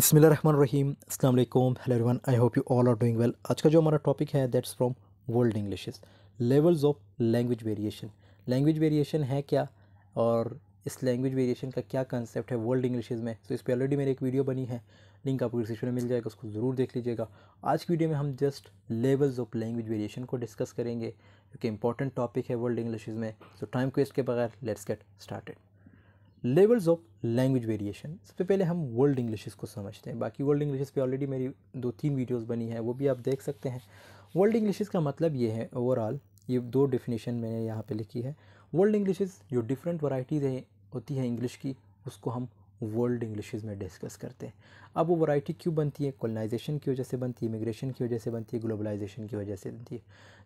बिसमिल रहीम अस्सलाम वालेकुम hello everyone I hope you all are doing well आज का जो हमारा टॉपिक है that's from world English levels of language variation language variation है क्या और इस लैंग्वेज वेरिएशन का क्या कंसेप्ट है वर्ल्ड इंग्लिश में सो so, इस पर ऑलरेडी मेरी एक वीडियो बनी है लिंक आपको डिस्क्रिप्शन में मिल जाएगा उसको ज़रूर देख लीजिएगा आज की वीडियो में हम just levels of language variation को डिस्कस करेंगे क्योंकि इंपॉर्टेंट टॉपिक है वर्ल्ड इंग्लिश में सो टाइम वेस्ट के बगैर let's get started levels of language variation सबसे पहले हम वर्ल्ड इंग्लिश को समझते हैं बाकी वर्ल्ड इंग्लिश पे ऑलरेडी मेरी दो तीन वीडियोस बनी है वो भी आप देख सकते हैं वर्ल्ड इंग्लिश का मतलब ये है ओवरऑल ये दो डेफिनेशन मैंने यहाँ पे लिखी है वर्ल्ड इंग्लिश जो डिफरेंट वराइटीज़ होती है इंग्लिश की उसको हम वर्ल्ड इंग्लिशेज़ में डिस्कस करते हैं अब वो वैरायटी क्यों बनती है कॉलोनाइजेशन की वजह से बनती है इमिग्रेशन की वजह से बनती है ग्लोबलाइजेशन की वजह से बनती है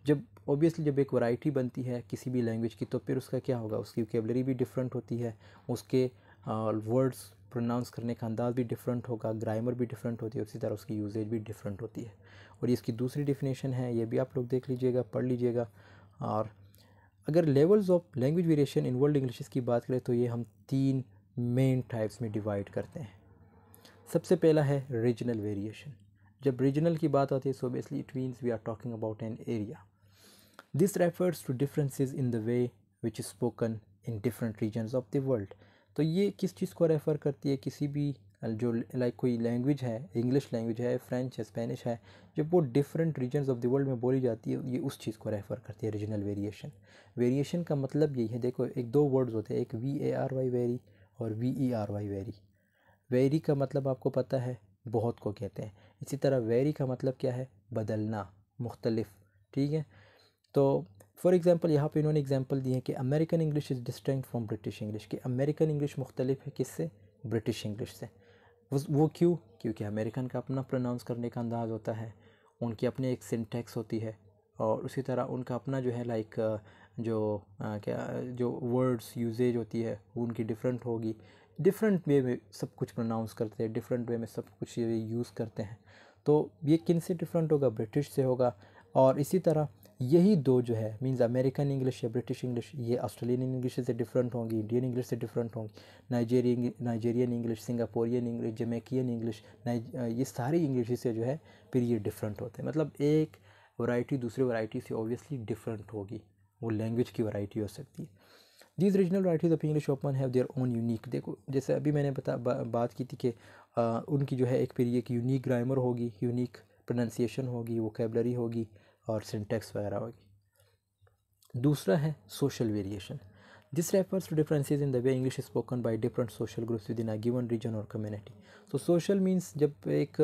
जब ऑब्वियसली जब एक वैरायटी बनती है किसी भी लैंग्वेज की तो फिर उसका क्या होगा उसकी वोकेबलरी भी डिफरेंट होती है उसके वर्ड्स प्रोनाउंस करने का अंदाज़ भी डिफरेंट होगा ग्रामर भी डिफरेंट होती है उसी तरह उसकी यूजेज भी डिफरेंट होती है और इसकी दूसरी डिफिनेशन है ये भी आप लोग देख लीजिएगा पढ़ लीजिएगा और अगर levels of language variation in world English की बात करें तो ये हम तीन मेन टाइप्स में डिवाइड करते हैं सबसे पहला है रीजनल वेरिएशन जब रीजनल की बात आती है so basically it means we are talking about an area this refers to differences in the way which is spoken in different regions of the world तो ये किस चीज़ को रेफ़र करती है किसी भी जो लाइक कोई लैंग्वेज है इंग्लिश लैंग्वेज है फ्रेंच है स्पेनिश है जब वो different regions of the world में बोली जाती है ये उस चीज़ को रेफ़र करती है रीजनल वेरिएशन वेरिएशन का मतलब यही है देखो एक दो वर्ड्स होते हैं एक V A R Y vary और V E R Y very very का मतलब आपको पता है बहुत को कहते हैं इसी तरह वेरी का मतलब क्या है बदलना मुख्तलिफ़ ठीक है तो फॉर एग्ज़ाम्पल यहाँ पे इन्होंने एग्जांपल दिए कि American English is distinct from British English कि अमेरिकन इंग्लिश मुख्तलिफ है किससे ब्रिटिश इंग्लिश से वो क्यों क्योंकि अमेरिकन का अपना प्रोनाउंस करने का अंदाज़ होता है उनकी अपनी एक सिंटेक्स होती है और उसी तरह उनका अपना जो है लाइक जो आ, क्या जो वर्ड्स यूजेज होती है वो उनकी डिफरेंट होगी डिफरेंट वे में सब कुछ प्रोनाउंस करते हैं डिफरेंट वे में सब कुछ ये यूज़ करते हैं तो ये किन से डिफरेंट होगा ब्रिटिश से होगा और इसी तरह यही दो जो है मीन्स अमेरिकन इंग्लिश या ब्रिटिश इंग्लिश ये ऑस्ट्रेलियन इंग्लिश से डिफरेंट होंगी इंडियन इंग्लिश से डिफरेंट होंगी Nigerian Nigerian English Singaporean English Jamaican English ये सारी इंग्लिश से जो है फिर ये डिफरेंट होते हैं मतलब एक वैरायटी दूसरी वैरायटी से ऑब्वियसली डिफरेंट होगी वो लैंग्वेज की वैरायटी हो सकती है these regional varieties of English often have their own unique देखो जैसे अभी मैंने बता बा, बात की थी कि उनकी जो है एक फिर एक यूनिक ग्रामर होगी यूनिक प्रोनाउंसिएशन होगी वोकेबलरी होगी और सिंटेक्स वगैरह होगी दूसरा है social variation this refers to differences in the way English spoken by different social groups within a given region और कम्युनिटी सो सोशल मीन्स जब एक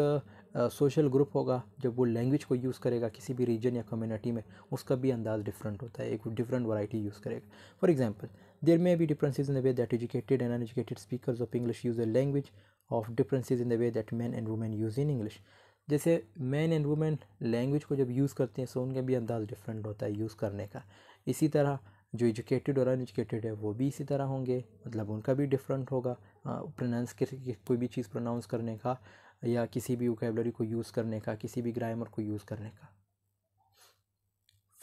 सोशल ग्रुप होगा जब वो लैंग्वेज को यूज़ करेगा किसी भी रीजन या कम्युनिटी में उसका भी अंदाज़ डिफरेंट होता है एक डिफरेंट वैरायटी यूज़ करेगा for example there may be differences in the way that educated and uneducated speakers of English use a language of differences in the way that man and women use in English जैसे man and women language को जब use करते हैं सो तो उनका भी अंदाज़ different होता है यूज़ करने का इसी तरह जो एजुकेटेड और अनएजुकेटेड है वो भी इसी तरह होंगे मतलब उनका भी डिफरेंट होगा प्रोनाउंस कोई भी चीज़ प्रोनाउंस करने का या किसी भी वोकेबलरी को यूज़ करने का किसी भी ग्रामर को यूज़ करने का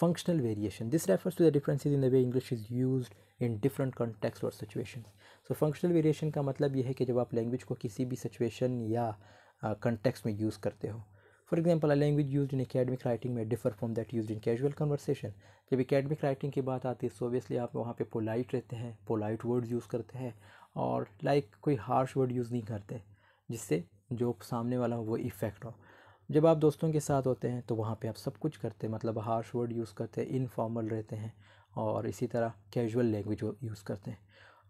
functional variation this refers to the differences in the way English is use in different context और सिचुएशन सो फंक्शनल वेरिएशन का मतलब यह है कि जब आप लैंग्वेज को किसी भी सिचुएशन या कंटेक्स में यूज़ करते हो for example language use in academic writing में differ from that use in casual conversation जब अकेडमिक राइटिंग की बात आती है सो ओबियसली आप वहाँ पर पोलाइट रहते हैं पोलाइट वर्ड्स यूज़ करते हैं और लाइक like, कोई हार्श वर्ड यूज़ नहीं करते जिससे जो सामने वाला हो वो इफ़ेक्ट हो जब आप दोस्तों के साथ होते हैं तो वहाँ पे आप सब कुछ करते हैं मतलब हार्श वर्ड यूज़ करते हैं इनफॉर्मल रहते हैं और इसी तरह कैजुअल लैंग्वेज यूज़ करते हैं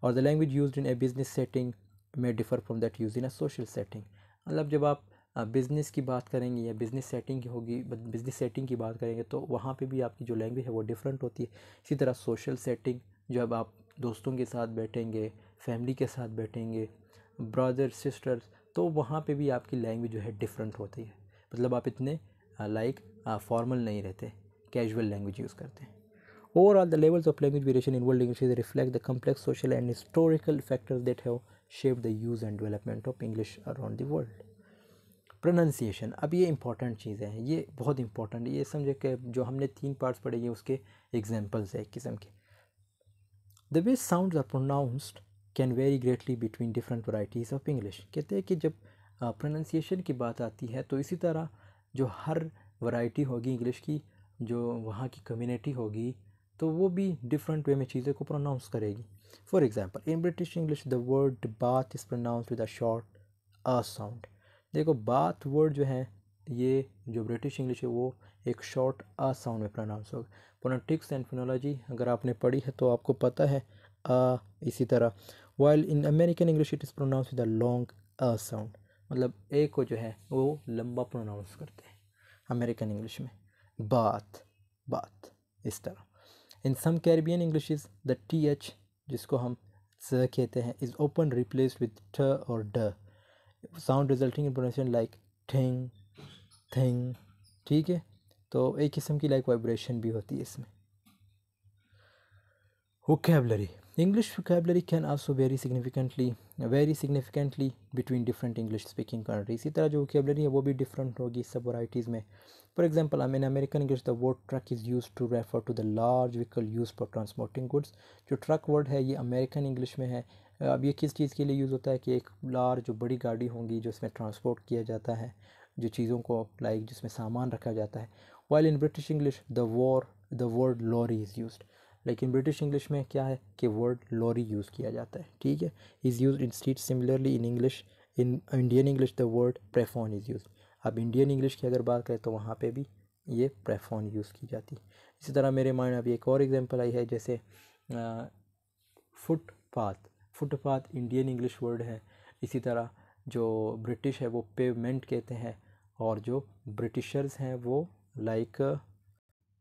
और the language use in a business setting में differ from that use in a social setting मतलब जब आप बिज़नेस की बात करेंगे या बिज़नेस सेटिंग की होगी बिज़नेस सेटिंग की बात करेंगे तो वहाँ पे भी आपकी जो लैंग्वेज है वो डिफरेंट होती है इसी तरह सोशल सेटिंग जब आप दोस्तों के साथ बैठेंगे फैमिली के साथ बैठेंगे ब्रदर सिस्टर्स तो वहाँ पे भी आपकी लैंग्वेज जो है डिफरेंट होती है मतलब आप इतने लाइक फॉर्मल नहीं रहते कैजुअल लैंग्वेज यूज़ करते हैं overall the levels of language variation in world English reflect the complex social and historical factors that have shape the use and development of English around the world pronunciation अब ये important चीज़ है ये बहुत important ये समझे कि जो हमने तीन पार्ट्स पढ़े ये उसके एग्जांपल्स है किस्म के the way sounds are pronounced can very greatly between different varieties of English कहते हैं कि जब प्रोनाउंसिएशन की बात आती है तो इसी तरह जो हर वराइटी होगी इंग्लिश की जो वहाँ की कम्युनिटी होगी तो वो भी डिफरेंट वे में चीज़ों को प्रोनाउंस करेगी for example in British English the word bath is pronounce with a short a sound देखो बाथ वर्ड जो है ये जो ब्रिटिश इंग्लिश है वो एक शॉर्ट अ साउंड में प्रोनाउंस होगा पोनाटिक्स एंड फोनोलॉजी अगर आपने पढ़ी है तो आपको पता है आ इसी तरह while in American English it is pronounce with a long a sound मतलब ए को जो है वो लंबा प्रोनाउंस करते हैं अमेरिकन इंग्लिश में बात बात इस तरह in some Caribbean English is the T H जिसको हम स कहते हैं इज़ ओपन रिप्लेस विद ठ और ड sound resulting in pronunciation like thing thing ठीक है तो एक किस्म की लाइक वाइब्रेशन भी होती है इसमें कैबलरी English vocabulary can also vary significantly vary significantly between different English speaking countries इसी तरह जो vocabulary है वो भी different होगी सब varieties में For example, I mean American English the word truck is used to refer to the large vehicle used for transporting goods जो truck word है ये American English में है अब ये किस चीज़ के लिए यूज़ होता है कि एक लार्ज जो बड़ी गाड़ी होंगी जो इसमें ट्रांसपोर्ट किया जाता है जो चीज़ों को लाइक जिसमें सामान रखा जाता है while in British English the war the word lorry is use लेकिन ब्रिटिश इंग्लिश में क्या है कि वर्ड लॉरी यूज़ किया जाता है ठीक है is use in street similarly in English in Indian English the word prepone is use अब इंडियन इंग्लिश की अगर बात करें तो वहाँ पे भी ये प्रेफोन यूज़ की जाती है इसी तरह मेरे माइंड अभी एक और एग्जाम्पल आई है जैसे footpath footpath Indian English word है इसी तरह जो ब्रिटिश है वो पेवमेंट कहते हैं और जो ब्रिटिशर्स हैं वो लाइक like,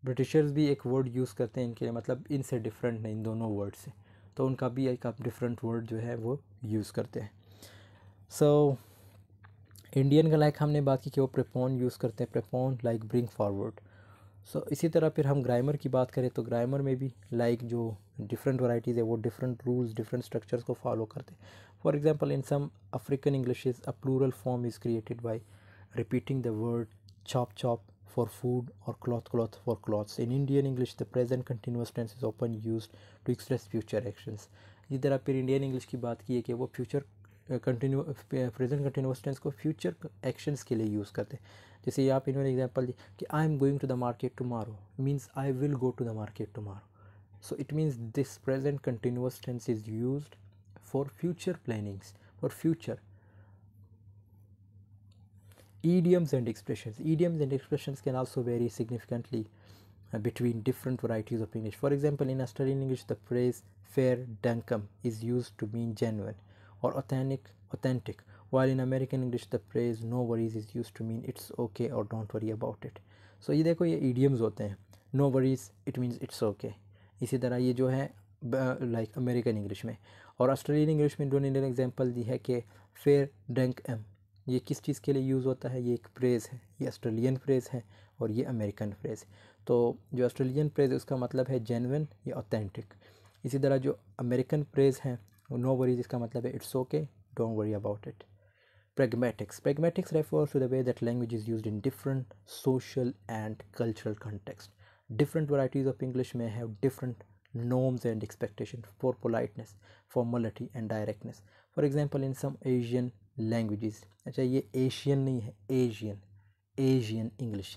ब्रिटिशर्स भी एक वर्ड यूज़ करते हैं इनके लिए मतलब इनसे डिफरेंट नहीं इन दोनों वर्ड से तो उनका भी एक आप डिफरेंट वर्ड जो है वो यूज़ करते हैं सो so, इंडियन का लाइक हमने बात की कि वो प्रेपोन यूज़ करते हैं prepone like bring forward so इसी तरह फिर हम ग्रामर की बात करें तो ग्रामर में भी लाइक like जो डिफरेंट वराइटीज़ है वो डिफरेंट रूल्स डिफरेंट स्ट्रक्चर्स को फॉलो करते हैं for example in some African English a plural form is created by repeating the word chop chop for food or cloth cloth for clothes in indian english the present continuous tense is often used to express future actions इधर आप फिर Indian English की बात की है कि वो future continue present continuous tense को फ्यूचर एक्शंस के लिए यूज़ करते हैं जैसे यहाँ पे इन्होंने एग्जांपल दी कि I am going to the market tomorrow means I will go to the market tomorrow so it means this present continuous tense is used for future plannings for future idioms and expressions idioms and expressions can also vary significantly uh, between different varieties of english for example in australian english the phrase fair dinkum is used to mean genuine or authentic authentic while in american english the phrase no worries is used to mean it's okay or don't worry about it so ये देखो ये idioms होते हैं no worries it means it's okay इसी तरह ये जो है like American English में और Australian English में इन्होंने an example है कि fair डंक ये किस चीज़ के लिए यूज़ होता है ये एक फ्रेज़ है ये ऑस्ट्रेलियन फ्रेज़ है और ये अमेरिकन फ्रेज़ है तो जो ऑस्ट्रेलियन फ्रेज़ है उसका मतलब है जेनविन या ऑथेंटिक इसी तरह जो अमेरिकन फ्रेज़ है नो वरीज इसका मतलब है it's okay don't worry about it pragmatics pragmatics refers to the way that language is use in different social and cultural context different varieties of English में have different norms and expectation for politeness formality and directness for example in some Asian languages अच्छा ये Asian नहीं है Asian Asian English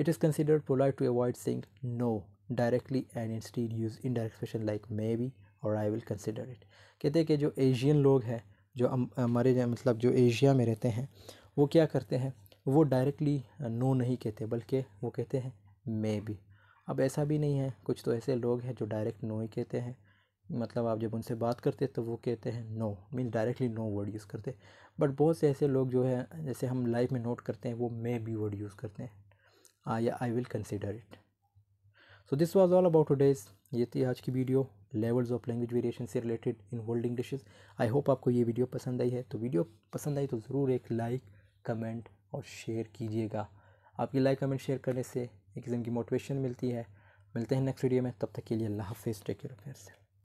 it is considered polite to avoid Singh no directly and instead use direct question like maybe और I will consider it कहते हैं कि जो Asian लोग हैं जो हमारे मतलब जो एशिया में रहते हैं वो क्या करते हैं वो डायरेक्टली नो नहीं कहते बल्कि वो कहते हैं मे बी अब ऐसा भी नहीं है कुछ तो ऐसे लोग हैं जो डायरेक्ट नो ही कहते हैं मतलब आप जब उनसे बात करते तो वो कहते हैं no mean directly no word use करते बट बहुत से ऐसे लोग जो है जैसे हम लाइफ में नोट करते हैं वो मे बी वर्ड यूज़ करते हैं आ या I will consider it so this was all about today's ये थी आज की video levels of language variation से रिलेटेड इन होल्डिंग डिशेज आई होप आपको ये वीडियो पसंद आई है तो वीडियो पसंद आई तो ज़रूर एक लाइक कमेंट और शेयर कीजिएगा आपकी लाइक कमेंट शेयर करने से एक किस्म की मोटिवेशन मिलती है मिलते हैं नेक्स्ट वीडियो में तब तक के लिए अल्लाह हाफिज़ टेक केयर ऑफ़